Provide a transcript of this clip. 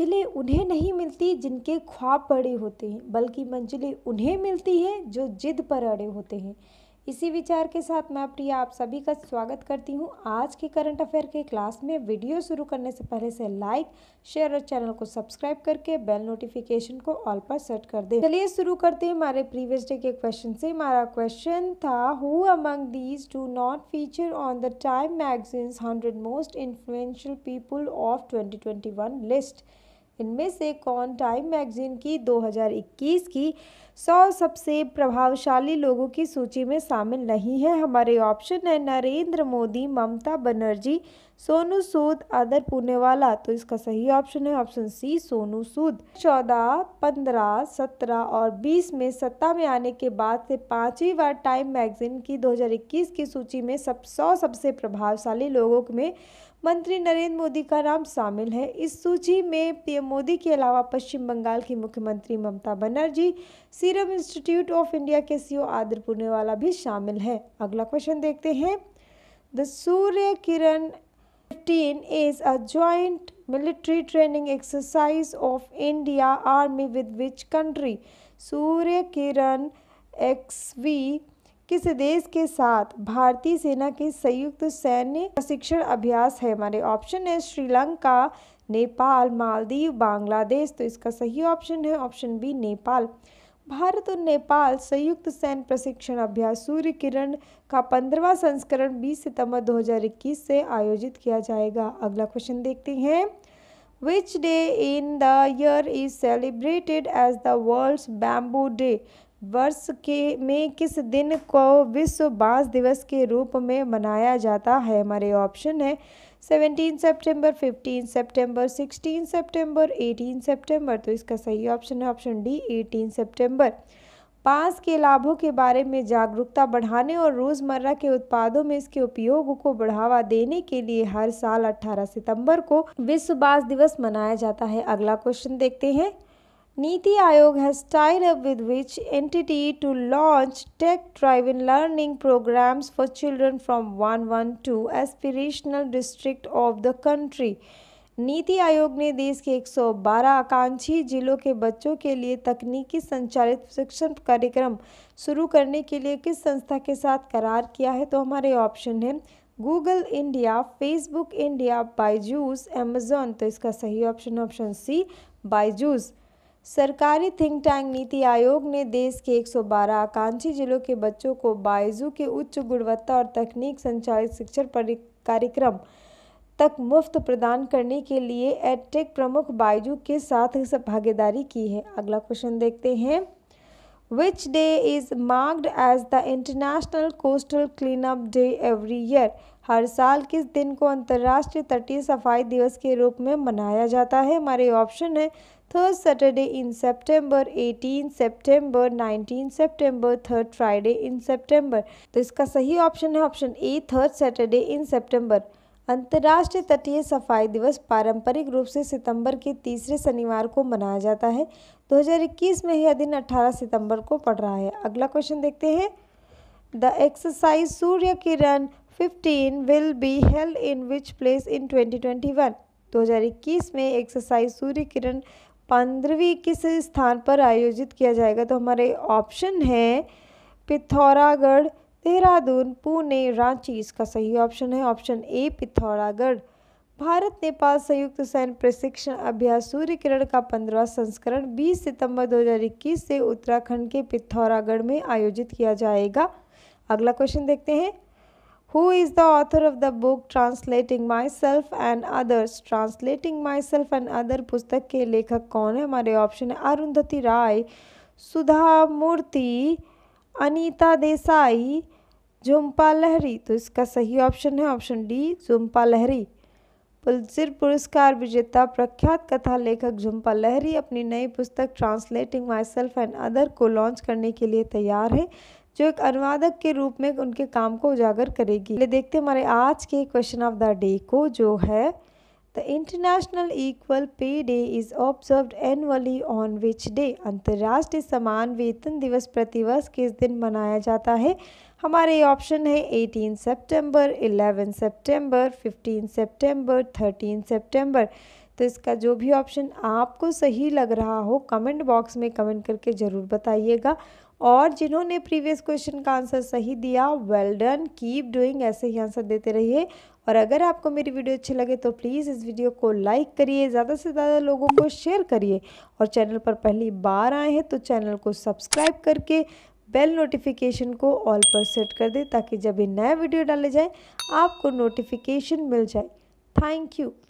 मंजिलें उन्हें नहीं मिलती जिनके ख्वाब बड़े होते हैं बल्कि मंजिलें उन्हें मिलती हैं जो जिद पर अड़े होते हैं इसी विचार के साथ मैं प्रिया आप सभी का स्वागत करती हूँ आज के करंट अफेयर के क्लास में वीडियो शुरू करने से पहले से लाइक शेयर और चैनल को सब्सक्राइब करके बेल नोटिफिकेशन को ऑल पर सेट कर दें चलिए शुरू करते हैं हमारे प्रीवियस डे के क्वेश्चन से हमारा क्वेश्चन था who among these do not feature on the TIME magazine's hundred most influential people of twenty list इनमें से कौन टाइम मैगजीन की 2021 की 100 सबसे प्रभावशाली लोगों की सूची में शामिल नहीं है हमारे ऑप्शन है नरेंद्र मोदी ममता बनर्जी सोनू सूद आदर पूनेवाला तो इसका सही ऑप्शन है ऑप्शन सी सोनू सूद चौदह पंद्रह सत्रह और बीस में सत्ता में आने के बाद से पांचवी बार टाइम मैगजीन की 2021 की सूची में सब सौ सबसे प्रभावशाली लोगों में मंत्री नरेंद्र मोदी का नाम शामिल है इस सूची में पीएम मोदी के अलावा पश्चिम बंगाल की मुख्यमंत्री Mamata Banerjee Serum Institute of India के सीईओ आदर पुनेवाला भी शामिल है अगला क्वेश्चन देखते हैं the Surya Kiran is a joint military training exercise of India army with which country Surya Kiran X V किस देश के साथ भारतीय सेना के संयुक्त सैन्य प्रशिक्षण अभ्यास है हमारे ऑप्शन है श्रीलंका नेपाल मालदीव बांग्लादेश तो इसका सही ऑप्शन है ऑप्शन बी नेपाल भारत और नेपाल संयुक्त सैन्य प्रशिक्षण अभ्यास सूर्य किरण का पंद्रवा संस्करण 20 सितंबर 2021 से आयोजित किया जाएगा अगला क्वेश्चन देखते हैं which day in the year is celebrated as the world's bamboo day वर्ष के में किस दिन को विश्व बांस दिवस के रूप में मनाया जाता है हमारे ऑप्शन है सेवनटीन सितंबर, फिफ्टीन सितंबर, सिक्सटीन सितंबर, एटीन सितंबर तो इसका सही ऑप्शन है ऑप्शन डी एटीन सितंबर। बांस के लाभों के बारे में जागरूकता बढ़ाने और रोज़मर्रा के उत्पादों में इसके उपयोग को बढ़ावा देने के लिए हर साल 18 सितंबर को विश्व बांस दिवस मनाया जाता है अगला क्वेश्चन देखते हैं Niti Aayog has tied up with which entity to launch tech-driven learning programs for children from 112 aspirational district of the country. नीति आयोग ने देश के 112 आकांक्षी जिलों के बच्चों के लिए तकनीकी संचालित शिक्षण कार्यक्रम शुरू करने के लिए किस संस्था के साथ करार किया है तो हमारे ऑप्शन हैं Google India Facebook India Byju's Amazon तो इसका सही ऑप्शन ऑप्शन सी बायजूस सरकारी थिंक टैंक नीति आयोग ने देश के 112 आकांक्षी जिलों के बच्चों को बायजू के उच्च गुणवत्ता और तकनीक संचालित शिक्षण कार्यक्रम तक मुफ्त प्रदान करने के लिए एडटेक प्रमुख बायजू के साथ भागीदारी की है अगला क्वेश्चन देखते हैं which day is marked as the International Coastal Cleanup Day every year? हर साल किस दिन को अंतर्राष्ट्रीय तटीय सफाई दिवस के रूप में मनाया जाता है हमारे ऑप्शन है थर्ड सैटरडे इन सितंबर 18 सितंबर 19 सितंबर थर्ड फ्राइडे इन सितंबर तो इसका सही ऑप्शन है option A third Saturday in सितंबर अंतर्राष्ट्रीय तटीय सफाई दिवस पारंपरिक रूप से सितंबर के तीसरे शनिवार को मनाया जाता है 2021 में यह दिन 18 सितंबर को पड़ रहा है अगला क्वेश्चन देखते हैं the exercise Surya Kiran 15 will be held in which place in 2021 2021 में एक्सरसाइज सूर्य किरण पंद्रहवीं किस स्थान पर आयोजित किया जाएगा तो हमारे ऑप्शन है पिथौरागढ़ देहरादून पुणे रांची इसका सही ऑप्शन है ऑप्शन ए पिथौरागढ़ भारत नेपाल संयुक्त सैन्य प्रशिक्षण अभ्यास सूर्य किरण का पंद्रह संस्करण 20 सितंबर 2021 से उत्तराखंड के पिथौरागढ़ में आयोजित किया जाएगा अगला क्वेश्चन देखते हैं who is the author of the book translating myself and others translating myself and other पुस्तक के लेखक कौन है हमारे ऑप्शन है अरुंधति राय सुधा मूर्ति अनीता देसाई झुम्पा लहरी तो इसका सही ऑप्शन है option D Jhumpa Lahiri Pulitzer पुरस्कार विजेता प्रख्यात कथा लेखक झुम्पा लहरी अपनी नई पुस्तक translating myself and other को लॉन्च करने के लिए तैयार है जो एक अनुवादक के रूप में उनके काम को उजागर करेगी देखते हमारे आज के क्वेश्चन ऑफ द डे को जो है The International Equal Pay Day is observed annually on which day? अंतर्राष्ट्रीय समान वेतन दिवस प्रतिवर्ष किस दिन मनाया जाता है हमारे ऑप्शन है 18 सितंबर, 11 सितंबर, 15 सितंबर, 13 सितंबर। तो इसका जो भी ऑप्शन आपको सही लग रहा हो कमेंट बॉक्स में कमेंट करके ज़रूर बताइएगा और जिन्होंने प्रीवियस क्वेश्चन का आंसर सही दिया वेल डन कीप डूइंग ऐसे ही आंसर देते रहिए और अगर आपको मेरी वीडियो अच्छी लगे तो प्लीज़ इस वीडियो को लाइक करिए ज़्यादा से ज़्यादा लोगों को शेयर करिए और चैनल पर पहली बार आए हैं तो चैनल को सब्सक्राइब करके बेल नोटिफिकेशन को ऑल पर सेट कर दें ताकि जब भी नया वीडियो डाले जाए आपको नोटिफिकेशन मिल जाए थैंक यू